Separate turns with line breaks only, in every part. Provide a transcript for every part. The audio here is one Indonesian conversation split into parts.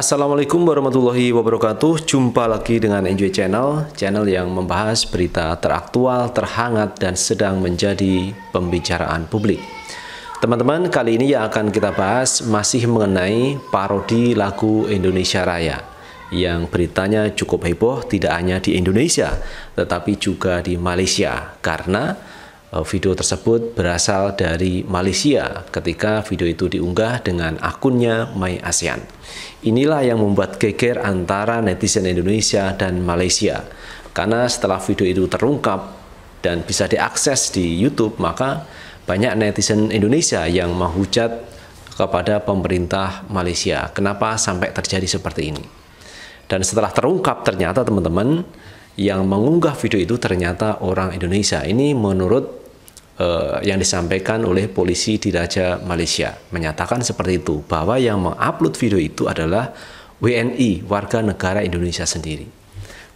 Assalamualaikum warahmatullahi wabarakatuh Jumpa lagi dengan Enjoy Channel Channel yang membahas berita teraktual, terhangat, dan sedang menjadi pembicaraan publik Teman-teman, kali ini yang akan kita bahas masih mengenai parodi lagu Indonesia Raya yang beritanya cukup heboh tidak hanya di Indonesia tetapi juga di Malaysia karena Eh, video tersebut berasal dari Malaysia ketika video itu diunggah dengan akunnya My ASEAN. Inilah yang membuat geger antara netizen Indonesia dan Malaysia. Karena setelah video itu terungkap dan bisa diakses di YouTube, maka banyak netizen Indonesia yang menghujat kepada pemerintah Malaysia. Kenapa sampai terjadi seperti ini? Dan setelah terungkap ternyata teman-teman yang mengunggah video itu ternyata orang Indonesia. Ini menurut Eh, yang disampaikan oleh polisi di Raja Malaysia menyatakan seperti itu bahwa yang mengupload video itu adalah WNI warga negara Indonesia sendiri.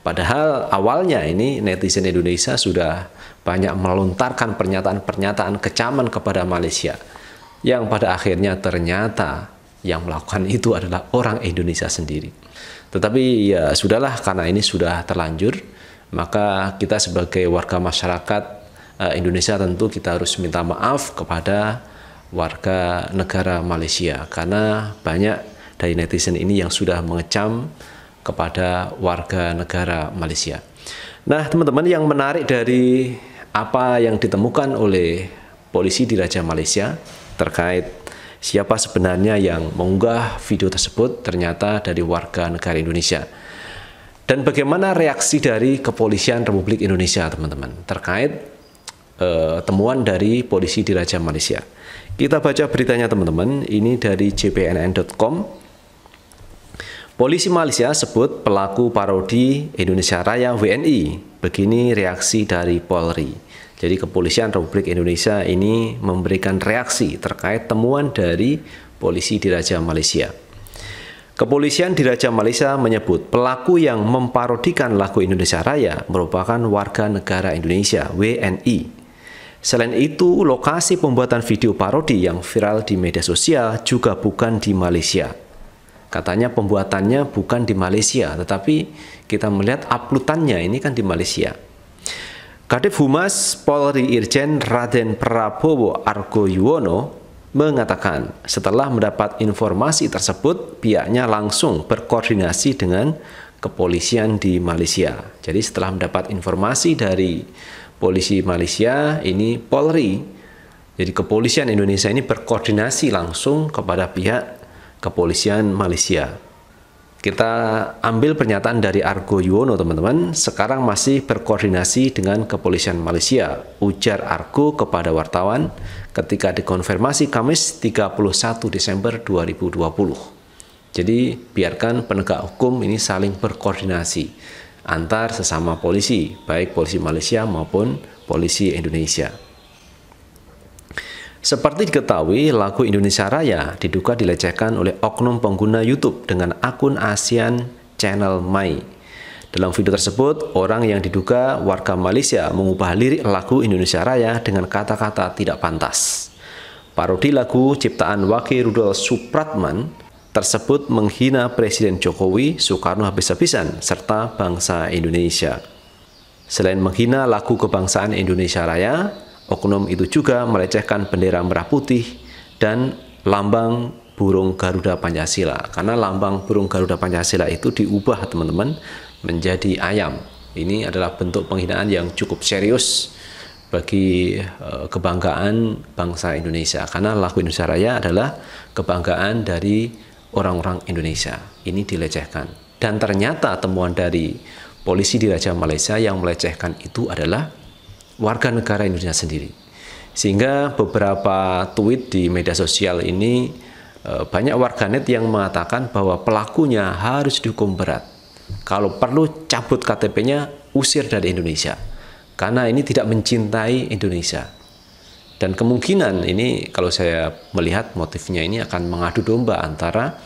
Padahal awalnya ini netizen Indonesia sudah banyak melontarkan pernyataan-pernyataan kecaman kepada Malaysia yang pada akhirnya ternyata yang melakukan itu adalah orang Indonesia sendiri. Tetapi ya sudahlah karena ini sudah terlanjur, maka kita sebagai warga masyarakat Eh, Indonesia tentu kita harus minta maaf kepada warga negara Malaysia karena banyak dari netizen ini yang sudah mengecam kepada warga negara Malaysia. Nah, teman-teman yang menarik dari apa yang ditemukan oleh polisi di Raja Malaysia terkait siapa sebenarnya yang mengunggah video tersebut ternyata dari warga negara Indonesia. Dan bagaimana reaksi dari kepolisian Republik Indonesia, teman-teman, terkait eh, temuan dari polisi di Raja Malaysia. Kita baca beritanya teman-teman, ini dari jpnn.com. Polisi Malaysia sebut pelaku parodi Indonesia Raya WNI. Begini reaksi dari Polri. Jadi Kepolisian Republik Indonesia ini memberikan reaksi terkait temuan dari polisi di Raja Malaysia. Kepolisian di Raja Malaysia menyebut pelaku yang memparodikan lagu Indonesia Raya merupakan warga negara Indonesia WNI Selain itu, lokasi pembuatan video parodi yang viral di media sosial juga bukan di Malaysia. Katanya pembuatannya bukan di Malaysia, tetapi kita melihat uploadannya ini kan di Malaysia. Kadif Humas Polri Irjen Raden Prabowo Argo Yuwono mengatakan setelah mendapat informasi tersebut pihaknya langsung berkoordinasi dengan kepolisian di Malaysia. Jadi setelah mendapat informasi dari polisi Malaysia, ini Polri. Jadi kepolisian Indonesia ini berkoordinasi langsung kepada pihak kepolisian Malaysia. Kita ambil pernyataan dari Argo Yuwono teman-teman, sekarang masih berkoordinasi dengan kepolisian Malaysia, ujar Argo kepada wartawan ketika dikonfirmasi Kamis 31 Desember 2020. Jadi biarkan penegak hukum ini saling berkoordinasi antar sesama polisi, baik polisi Malaysia maupun polisi Indonesia. Seperti diketahui, lagu Indonesia Raya diduga dilecehkan oleh oknum pengguna YouTube dengan akun ASEAN Channel Mai. Dalam video tersebut, orang yang diduga warga Malaysia mengubah lirik lagu Indonesia Raya dengan kata-kata tidak pantas. Parodi lagu ciptaan Waki Rudolf Supratman tersebut menghina Presiden Jokowi, Soekarno habis-habisan, serta bangsa Indonesia. Selain menghina lagu kebangsaan Indonesia Raya, oknum itu juga melecehkan bendera merah putih dan lambang burung Garuda Pancasila. Karena lambang burung Garuda Pancasila itu diubah teman-teman menjadi ayam. Ini adalah bentuk penghinaan yang cukup serius bagi eh, kebanggaan bangsa Indonesia. Karena lagu Indonesia Raya adalah kebanggaan dari orang-orang Indonesia. Ini dilecehkan. Dan ternyata temuan dari polisi di Raja Malaysia yang melecehkan itu adalah warga negara Indonesia sendiri. Sehingga beberapa tweet di media sosial ini eh, banyak warganet yang mengatakan bahwa pelakunya harus dihukum berat. Kalau perlu cabut KTP-nya, usir dari Indonesia. Karena ini tidak mencintai Indonesia. Dan kemungkinan ini kalau saya melihat motifnya ini akan mengadu domba antara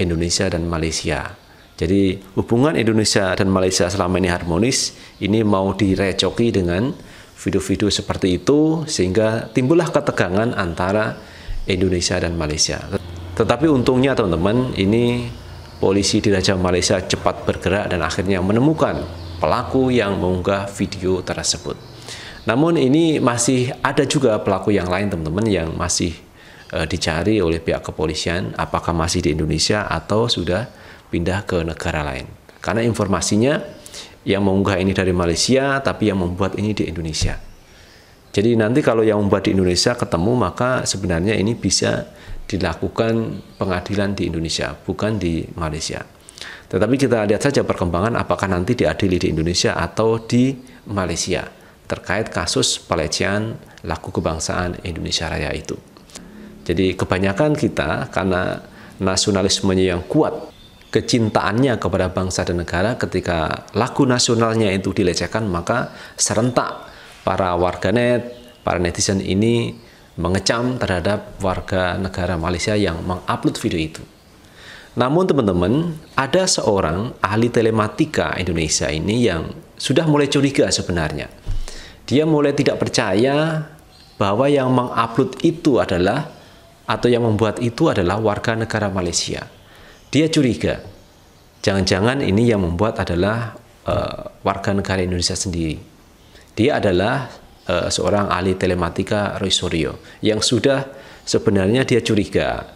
Indonesia dan Malaysia. Jadi hubungan Indonesia dan Malaysia selama ini harmonis, ini mau direcoki dengan video-video seperti itu sehingga timbullah ketegangan antara Indonesia dan Malaysia. Tetapi untungnya teman-teman ini polisi di Raja Malaysia cepat bergerak dan akhirnya menemukan pelaku yang mengunggah video tersebut. Namun ini masih ada juga pelaku yang lain teman-teman yang masih e, dicari oleh pihak kepolisian apakah masih di Indonesia atau sudah pindah ke negara lain. Karena informasinya yang mengunggah ini dari Malaysia tapi yang membuat ini di Indonesia. Jadi nanti kalau yang membuat di Indonesia ketemu maka sebenarnya ini bisa dilakukan pengadilan di Indonesia bukan di Malaysia. Tetapi kita lihat saja perkembangan apakah nanti diadili di Indonesia atau di Malaysia terkait kasus pelecehan laku kebangsaan Indonesia Raya itu. Jadi kebanyakan kita karena nasionalismenya yang kuat, kecintaannya kepada bangsa dan negara ketika laku nasionalnya itu dilecehkan maka serentak para warganet, para netizen ini mengecam terhadap warga negara Malaysia yang mengupload video itu. Namun teman-teman, ada seorang ahli telematika Indonesia ini yang sudah mulai curiga sebenarnya. Dia mulai tidak percaya bahwa yang mengupload itu adalah atau yang membuat itu adalah warga negara Malaysia. Dia curiga. Jangan-jangan ini yang membuat adalah uh, warga negara Indonesia sendiri. Dia adalah uh, seorang ahli telematika Roy Suryo yang sudah sebenarnya dia curiga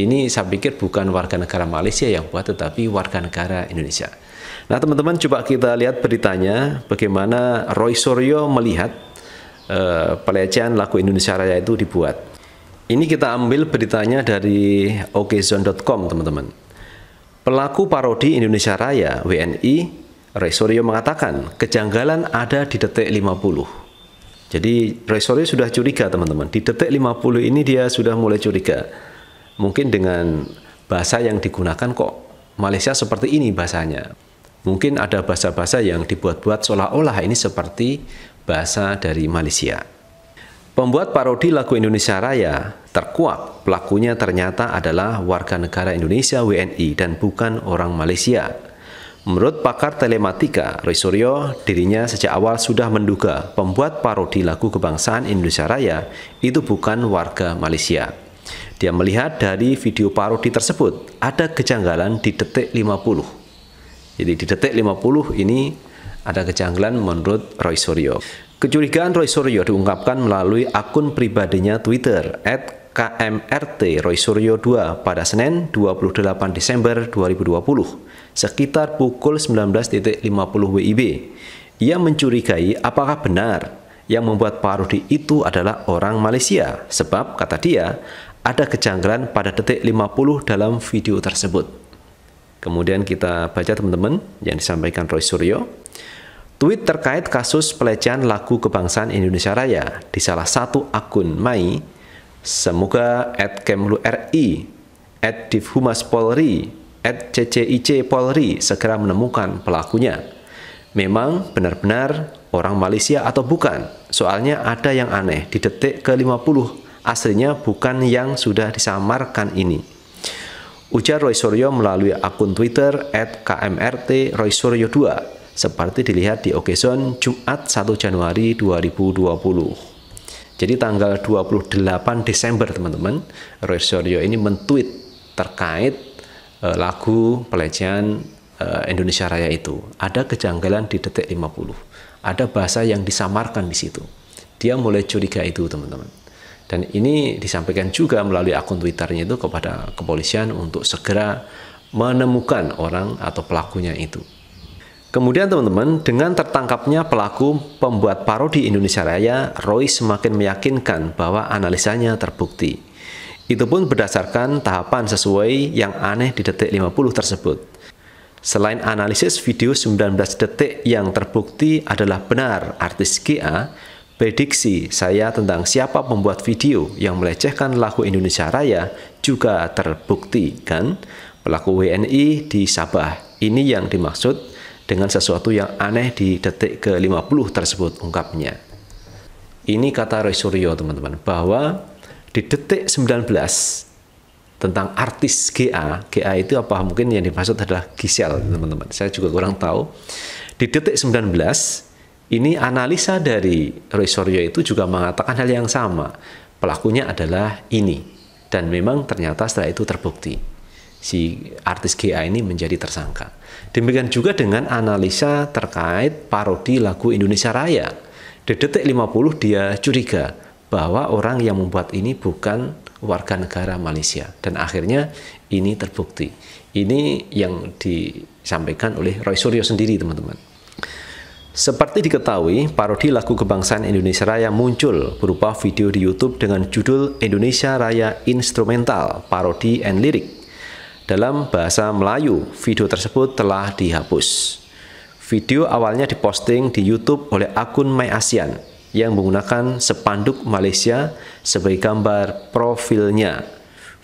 ini saya pikir bukan warga negara Malaysia yang buat tetapi warga negara Indonesia. Nah, teman-teman coba kita lihat beritanya bagaimana Roy Suryo melihat uh, pelecehan lagu Indonesia Raya itu dibuat. Ini kita ambil beritanya dari okzone.com, teman-teman. Pelaku parodi Indonesia Raya WNI Roy Suryo mengatakan kejanggalan ada di detik 50. Jadi Roy Suryo sudah curiga, teman-teman. Di detik 50 ini dia sudah mulai curiga mungkin dengan bahasa yang digunakan kok Malaysia seperti ini bahasanya. Mungkin ada bahasa-bahasa yang dibuat-buat seolah-olah ini seperti bahasa dari Malaysia. Pembuat parodi lagu Indonesia Raya terkuak pelakunya ternyata adalah warga negara Indonesia WNI dan bukan orang Malaysia. Menurut pakar telematika Roy Suryo dirinya sejak awal sudah menduga pembuat parodi lagu kebangsaan Indonesia Raya itu bukan warga Malaysia. Dia melihat dari video parodi tersebut ada kejanggalan di detik 50. Jadi di detik 50 ini ada kejanggalan menurut Roy Suryo. Kecurigaan Roy Suryo diungkapkan melalui akun pribadinya Twitter at KMRT Roy Suryo 2 pada Senin 28 Desember 2020 sekitar pukul 19.50 WIB. Ia mencurigai apakah benar yang membuat parodi itu adalah orang Malaysia sebab kata dia ada kejanggalan pada detik 50 dalam video tersebut. Kemudian kita baca teman-teman yang disampaikan Roy Suryo. Tweet terkait kasus pelecehan lagu kebangsaan Indonesia Raya di salah satu akun MAI, semoga at Kemlu RI, at Divhumas Polri, at CCIC Polri segera menemukan pelakunya. Memang benar-benar orang Malaysia atau bukan? Soalnya ada yang aneh di detik ke-50 aslinya bukan yang sudah disamarkan ini. Ujar Roy Suryo melalui akun Twitter kmrtroysuryo 2, seperti dilihat di Okezon Jumat 1 Januari 2020. Jadi tanggal 28 Desember teman-teman, Roy Suryo ini mentweet terkait eh, lagu pelecehan eh, Indonesia Raya itu. Ada kejanggalan di detik 50. Ada bahasa yang disamarkan di situ. Dia mulai curiga itu teman-teman. Dan ini disampaikan juga melalui akun Twitternya itu kepada kepolisian untuk segera menemukan orang atau pelakunya itu. Kemudian teman-teman, dengan tertangkapnya pelaku pembuat parodi Indonesia Raya, Roy semakin meyakinkan bahwa analisanya terbukti. Itu pun berdasarkan tahapan sesuai yang aneh di detik 50 tersebut. Selain analisis video 19 detik yang terbukti adalah benar artis GA, Prediksi saya tentang siapa pembuat video yang melecehkan lagu Indonesia Raya juga terbukti, kan? Pelaku WNI di Sabah. Ini yang dimaksud dengan sesuatu yang aneh di detik ke-50 tersebut ungkapnya. Ini kata Roy Suryo, teman-teman, bahwa di detik 19 tentang artis GA. GA itu apa? Mungkin yang dimaksud adalah Gisel, teman-teman. Saya juga kurang tahu. Di detik 19 ini analisa dari Roy Suryo itu juga mengatakan hal yang sama. Pelakunya adalah ini. Dan memang ternyata setelah itu terbukti. Si artis GA ini menjadi tersangka. Demikian juga dengan analisa terkait parodi lagu Indonesia Raya. Di detik 50 dia curiga bahwa orang yang membuat ini bukan warga negara Malaysia. Dan akhirnya ini terbukti. Ini yang disampaikan oleh Roy Suryo sendiri teman-teman. Seperti diketahui, parodi lagu kebangsaan Indonesia Raya muncul berupa video di YouTube dengan judul Indonesia Raya Instrumental, Parodi and Lirik. Dalam bahasa Melayu, video tersebut telah dihapus. Video awalnya diposting di YouTube oleh akun MyAsian yang menggunakan sepanduk Malaysia sebagai gambar profilnya.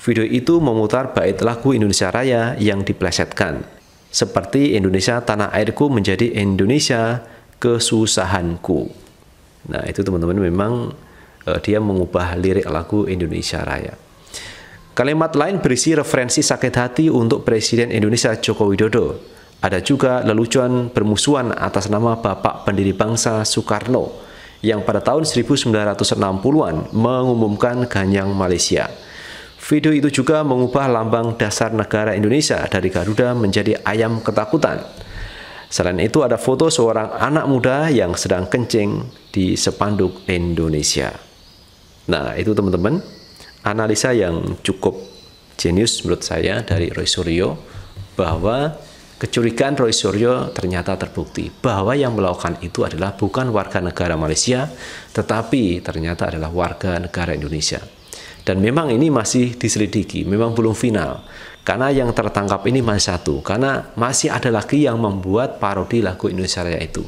Video itu memutar bait lagu Indonesia Raya yang diplesetkan. Seperti Indonesia Tanah Airku menjadi Indonesia kesusahanku. Nah, itu teman-teman memang uh, dia mengubah lirik lagu Indonesia Raya. Kalimat lain berisi referensi sakit hati untuk Presiden Indonesia Joko Widodo. Ada juga lelucon bermusuhan atas nama Bapak Pendiri Bangsa Soekarno yang pada tahun 1960-an mengumumkan ganyang Malaysia. Video itu juga mengubah lambang dasar negara Indonesia dari Garuda menjadi ayam ketakutan. Selain itu ada foto seorang anak muda yang sedang kencing di sepanduk Indonesia. Nah, itu teman-teman, analisa yang cukup jenius menurut saya dari Roy Suryo bahwa kecurigaan Roy Suryo ternyata terbukti bahwa yang melakukan itu adalah bukan warga negara Malaysia, tetapi ternyata adalah warga negara Indonesia. Dan memang ini masih diselidiki, memang belum final. Karena yang tertangkap ini masih satu, karena masih ada lagi yang membuat parodi lagu Indonesia Raya itu.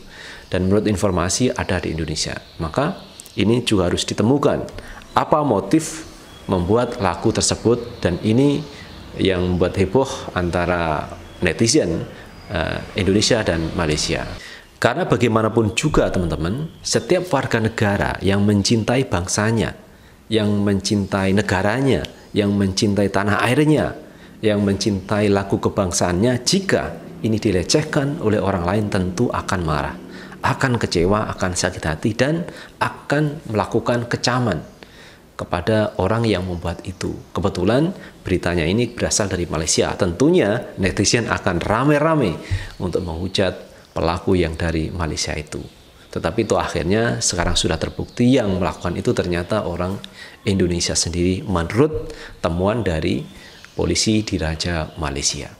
Dan menurut informasi ada di Indonesia. Maka ini juga harus ditemukan. Apa motif membuat lagu tersebut dan ini yang membuat heboh antara netizen uh, Indonesia dan Malaysia. Karena bagaimanapun juga teman-teman, setiap warga negara yang mencintai bangsanya yang mencintai negaranya, yang mencintai tanah airnya, yang mencintai laku kebangsaannya, jika ini dilecehkan oleh orang lain tentu akan marah, akan kecewa, akan sakit hati, dan akan melakukan kecaman kepada orang yang membuat itu. Kebetulan beritanya ini berasal dari Malaysia. Tentunya netizen akan rame-rame untuk menghujat pelaku yang dari Malaysia itu. Tetapi itu akhirnya sekarang sudah terbukti yang melakukan itu ternyata orang Indonesia sendiri menurut temuan dari polisi di Raja Malaysia.